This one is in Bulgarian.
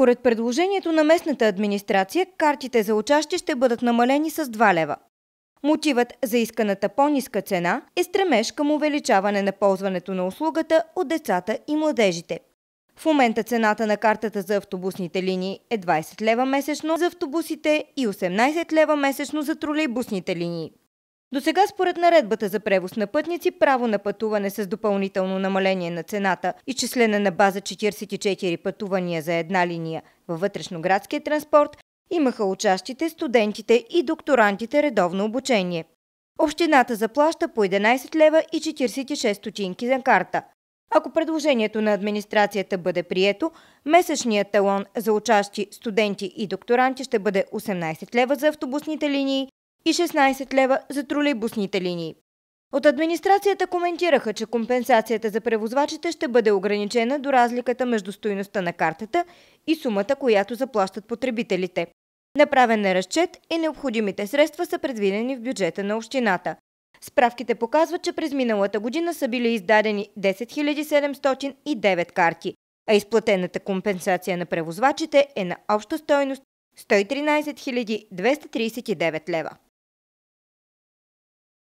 Според предложението на местната администрация, картите за учащи ще бъдат намалени с 2 лева. Мотивът за исканата по-ниска цена е стремеж към увеличаване на ползването на услугата от децата и младежите. В момента цената на картата за автобусните линии е 20 лева месечно за автобусите и 18 лева месечно за тролейбусните линии. До сега според наредбата за превоз на пътници, право на пътуване с допълнително намаление на цената и числена на база 44 пътувания за една линия във вътрешноградския транспорт имаха учащите, студентите и докторантите редовно обучение. Общината заплаща по 11 лева и 46 стотинки за карта. Ако предложението на администрацията бъде прието, месечният талон за учащи, студенти и докторанти ще бъде 18 лева за автобусните линии, и 16 лева за тролейбусните линии. От администрацията коментираха, че компенсацията за превозвачите ще бъде ограничена до разликата между стоиността на картата и сумата, която заплащат потребителите. Направен е разчет и необходимите средства са предвидени в бюджета на общината. Справките показват, че през миналата година са били издадени 10 709 карти, а изплатената компенсация на превозвачите е на обща стойност 113 239 лева.